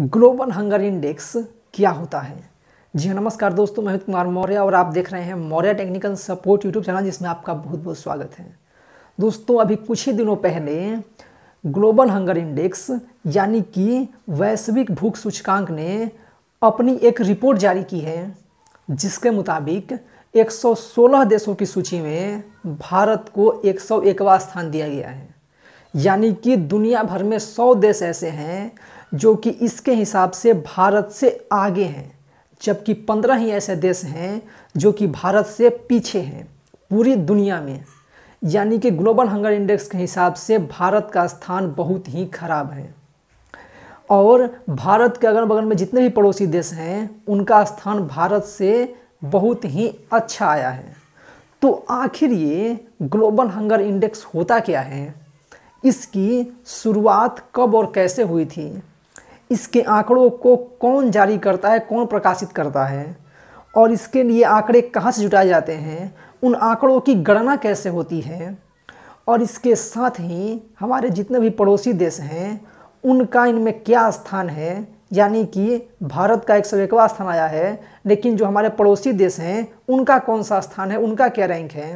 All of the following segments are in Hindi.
ग्लोबल हंगर इंडेक्स क्या होता है जी हाँ नमस्कार दोस्तों मैं कुमार मौर्य और आप देख रहे हैं Maurya technical support YouTube channel जिसमें आपका बहुत बहुत स्वागत है दोस्तों अभी कुछ ही दिनों पहले ग्लोबल हंगर इंडेक्स यानी कि वैश्विक भूख सूचकांक ने अपनी एक रिपोर्ट जारी की है जिसके मुताबिक 116 देशों की सूची में भारत को एक स्थान दिया गया है यानी कि दुनिया भर में 100 देश ऐसे हैं जो कि इसके हिसाब से भारत से आगे हैं जबकि पंद्रह ही ऐसे देश हैं जो कि भारत से पीछे हैं पूरी दुनिया में यानी कि ग्लोबल हंगर इंडेक्स के हिसाब से भारत का स्थान बहुत ही खराब है और भारत के अगल बगल में जितने भी पड़ोसी देश हैं उनका स्थान भारत से बहुत ही अच्छा आया है तो आखिर ये ग्लोबल हंगर इंडेक्स होता क्या है इसकी शुरुआत कब और कैसे हुई थी इसके आंकड़ों को कौन जारी करता है कौन प्रकाशित करता है और इसके लिए आंकड़े कहाँ से जुटाए जाते हैं उन आंकड़ों की गणना कैसे होती है और इसके साथ ही हमारे जितने भी पड़ोसी देश हैं उनका इनमें क्या स्थान है यानी कि भारत का एक सौ एकवा स्थान आया है लेकिन जो हमारे पड़ोसी देश हैं उनका कौन सा स्थान है उनका क्या रैंक है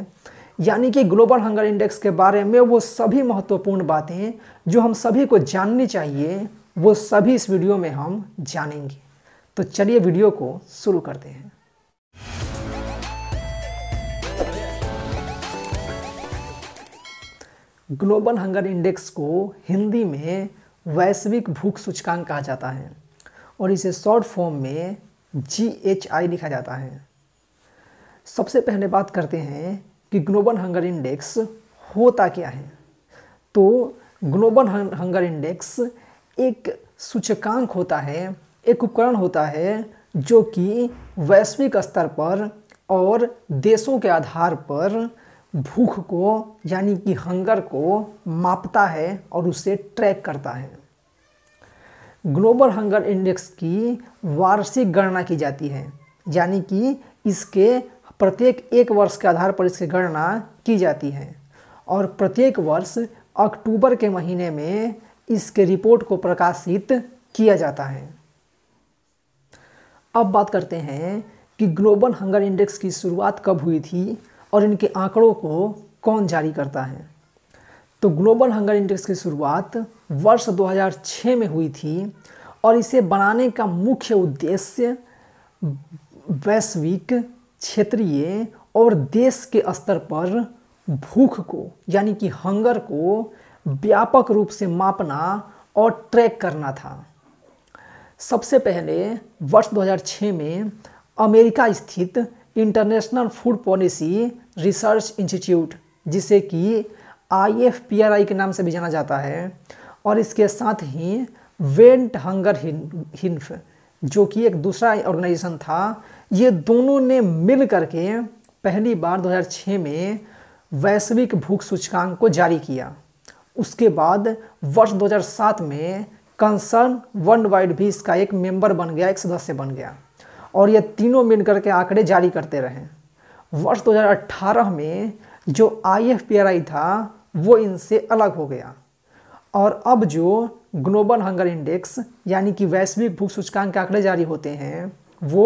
यानी कि ग्लोबल हंगर इंडेक्स के बारे में वो सभी महत्वपूर्ण बातें जो हम सभी को जाननी चाहिए वो सभी इस वीडियो में हम जानेंगे तो चलिए वीडियो को शुरू करते हैं ग्लोबल हंगर इंडेक्स को हिंदी में वैश्विक भूख सूचकांक कहा जाता है और इसे शॉर्ट फॉर्म में जी एच आई लिखा जाता है सबसे पहले बात करते हैं कि ग्लोबल हंगर इंडेक्स होता क्या है तो ग्लोबल हंगर इंडेक्स एक सूचकांक होता है एक उपकरण होता है जो कि वैश्विक स्तर पर और देशों के आधार पर भूख को यानी कि हंगर को मापता है और उसे ट्रैक करता है ग्लोबल हंगर इंडेक्स की वार्षिक गणना की जाती है यानी कि इसके प्रत्येक एक वर्ष के आधार पर इसकी गणना की जाती है और प्रत्येक वर्ष अक्टूबर के महीने में इसके रिपोर्ट को प्रकाशित किया जाता है अब बात करते हैं कि ग्लोबल हंगर इंडेक्स की शुरुआत कब हुई थी और इनके आंकड़ों को कौन जारी करता है तो ग्लोबल हंगर इंडेक्स की शुरुआत वर्ष 2006 में हुई थी और इसे बनाने का मुख्य उद्देश्य वैश्विक क्षेत्रीय और देश के स्तर पर भूख को यानी कि हंगर को व्यापक रूप से मापना और ट्रैक करना था सबसे पहले वर्ष 2006 में अमेरिका स्थित international food policy research institute जिसे कि आई के नाम से भी जाना जाता है और इसके साथ ही वेंट हंगर हिन्फ जो कि एक दूसरा ऑर्गेनाइजेशन था ये दोनों ने मिल करके पहली बार 2006 में वैश्विक भूख सूचकांक को जारी किया उसके बाद वर्ष 2007 में कंसर्न वर्ल्ड वाइड भी इसका एक मेंबर बन गया एक सदस्य बन गया और ये तीनों मिलकर के आंकड़े जारी करते रहे वर्ष 2018 में जो आई था वो इनसे अलग हो गया और अब जो ग्लोबल हंगर इंडेक्स यानी कि वैश्विक भूख सूचकांक के आंकड़े जारी होते हैं वो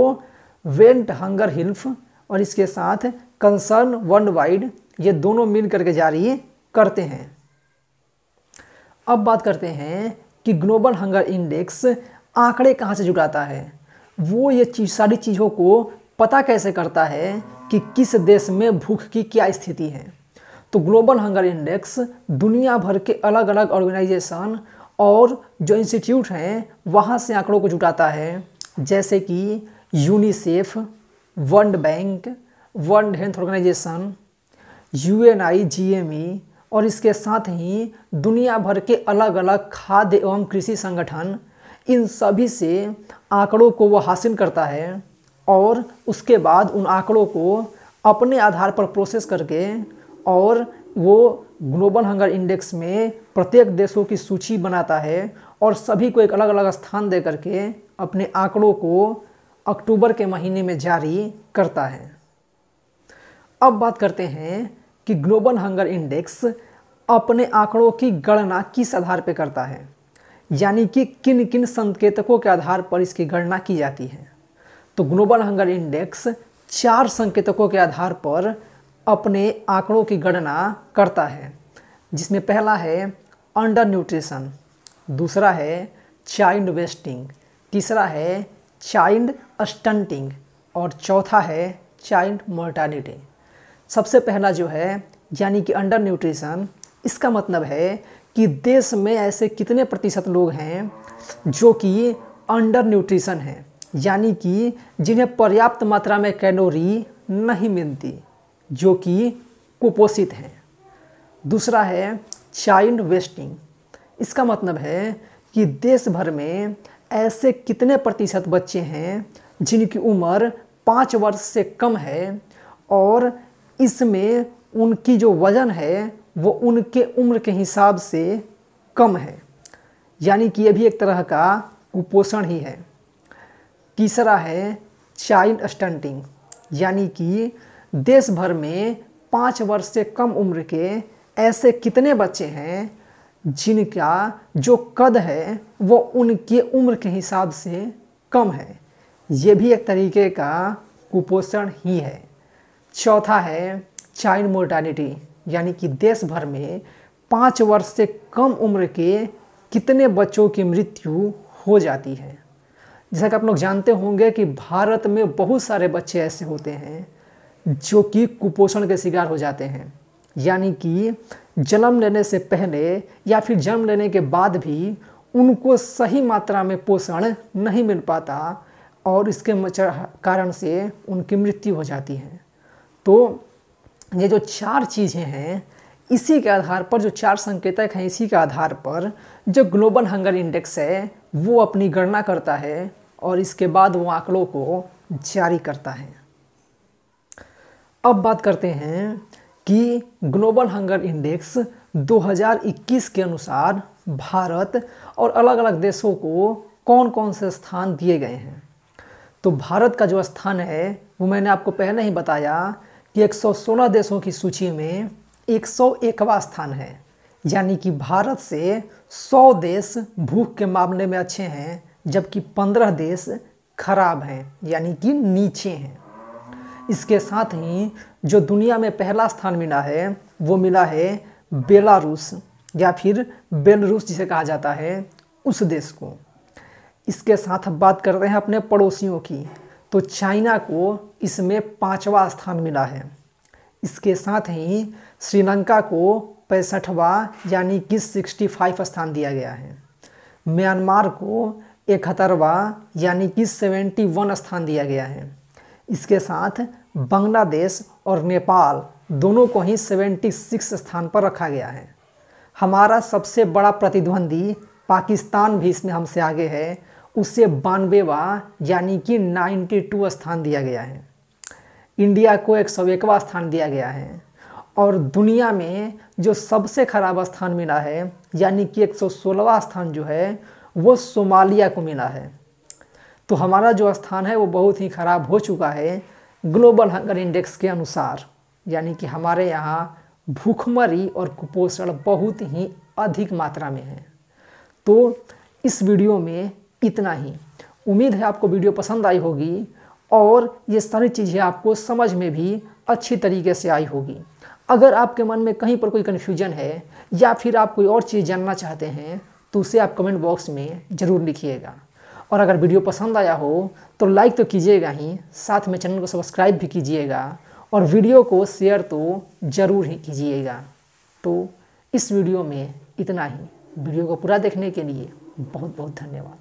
वेंट हंगर हिल्फ और इसके साथ कंसर्न वर्ल्ड वाइड ये दोनों मिल करके जारी करते हैं अब बात करते हैं कि ग्लोबल हंगर इंडेक्स आंकड़े कहाँ से जुटाता है वो ये चीज सारी चीज़ों को पता कैसे करता है कि किस देश में भूख की क्या स्थिति है तो ग्लोबल हंगर इंडेक्स दुनिया भर के अलग अलग ऑर्गेनाइजेशन और जो इंस्टीट्यूट हैं वहाँ से आंकड़ों को जुटाता है जैसे कि UNICEF world bank world health organisation U N I G M E और इसके साथ ही दुनिया भर के अलग अलग खाद्य एवं कृषि संगठन इन सभी से आंकड़ों को वह हासिल करता है और उसके बाद उन आंकड़ों को अपने आधार पर प्रोसेस करके और वो ग्लोबल हंगर इंडेक्स में प्रत्येक देशों की सूची बनाता है और सभी को एक अलग अलग स्थान दे करके अपने आंकड़ों को अक्टूबर के महीने में जारी करता है अब बात करते हैं कि ग्लोबल हंगर इंडेक्स अपने आंकड़ों की गणना किस आधार पर करता है यानी कि किन किन संकेतकों के आधार पर इसकी गणना की जाती है तो ग्लोबल हंगर इंडेक्स चार संकेतकों के आधार पर अपने आंकड़ों की गणना करता है जिसमें पहला है अंडर न्यूट्रिशन दूसरा है चाइल्ड वेस्टिंग तीसरा है चाइल्ड स्टंटिंग और चौथा है चाइल्ड मोर्टालिटी सबसे पहला जो है यानी कि अंडर न्यूट्रिशन इसका मतलब है कि देश में ऐसे कितने प्रतिशत लोग हैं जो कि अंडर न्यूट्रिशन हैं यानी कि जिन्हें पर्याप्त मात्रा में कैलोरी नहीं मिलती जो कि कुपोषित हैं दूसरा है चाइल्ड वेस्टिंग इसका मतलब है कि देश भर में ऐसे कितने प्रतिशत बच्चे हैं जिनकी उम्र पाँच वर्ष से कम है और इसमें उनकी जो वज़न है वो उनके उम्र के हिसाब से कम है यानी कि ये भी एक तरह का कुपोषण ही है तीसरा है चाइल्ड स्टंटिंग यानी कि देश भर में पाँच वर्ष से कम उम्र के ऐसे कितने बच्चे हैं जिनका जो कद है वो उनके उम्र के हिसाब से कम है ये भी एक तरीके का कुपोषण ही है चौथा है चाइल्ड मोर्टैलिटी यानी कि देश भर में पाँच वर्ष से कम उम्र के कितने बच्चों की मृत्यु हो जाती है जैसा कि आप लोग जानते होंगे कि भारत में बहुत सारे बच्चे ऐसे होते हैं जो कि कुपोषण के शिकार हो जाते हैं यानी कि जन्म लेने से पहले या फिर जन्म लेने के बाद भी उनको सही मात्रा में पोषण नहीं मिल पाता और इसके कारण से उनकी मृत्यु हो जाती है तो ये जो चार चीज़ें हैं इसी के आधार पर जो चार संकेतक हैं इसी के आधार पर जो ग्लोबल हंगर इंडेक्स है वो अपनी गणना करता है और इसके बाद वो आंकड़ों को जारी करता है अब बात करते हैं कि ग्लोबल हंगर इंडेक्स 2021 के अनुसार भारत और अलग अलग देशों को कौन कौन से स्थान दिए गए हैं तो भारत का जो स्थान है वो मैंने आपको पहले ही बताया कि 116 देशों की सूची में एक सौ स्थान है यानी कि भारत से 100 देश भूख के मामले में अच्छे हैं जबकि 15 देश खराब हैं यानी कि नीचे हैं इसके साथ ही जो दुनिया में पहला स्थान मिला है वो मिला है बेलारूस या फिर बेलरूस जिसे कहा जाता है उस देश को इसके साथ हम बात करते हैं अपने पड़ोसियों की तो चाइना को इसमें पाँचवा स्थान मिला है इसके साथ ही श्रीलंका को पैंसठवा यानी कि सिक्सटी फाइव स्थान दिया गया है म्यांमार को इकहत्तरवा यानी कि सेवेंटी वन स्थान दिया गया है इसके साथ बांग्लादेश और नेपाल दोनों को ही सेवेंटी सिक्स स्थान पर रखा गया है हमारा सबसे बड़ा प्रतिद्वंदी पाकिस्तान भी इसमें हमसे आगे है उसे बानवेवा यानी कि 92 स्थान दिया गया है इंडिया को एक सौ एकवा स्थान दिया गया है और दुनिया में जो सबसे खराब स्थान मिला है यानी कि एक सौ सोलहवा स्थान जो है वो सोमालिया को मिला है तो हमारा जो स्थान है वो बहुत ही ख़राब हो चुका है ग्लोबल हंगर इंडेक्स के अनुसार यानी कि हमारे यहाँ भूखमरी और कुपोषण बहुत ही अधिक मात्रा में है तो इस वीडियो में इतना ही उम्मीद है आपको वीडियो पसंद आई होगी और ये सारी चीज़ें आपको समझ में भी अच्छी तरीके से आई होगी अगर आपके मन में कहीं पर कोई कन्फ्यूजन है या फिर आप कोई और चीज़ जानना चाहते हैं तो उसे आप कमेंट बॉक्स में ज़रूर लिखिएगा और अगर वीडियो पसंद आया हो तो लाइक तो कीजिएगा ही साथ में चैनल को सब्सक्राइब भी कीजिएगा और वीडियो को शेयर तो ज़रूर ही कीजिएगा तो इस वीडियो में इतना ही वीडियो को पूरा देखने के लिए बहुत बहुत धन्यवाद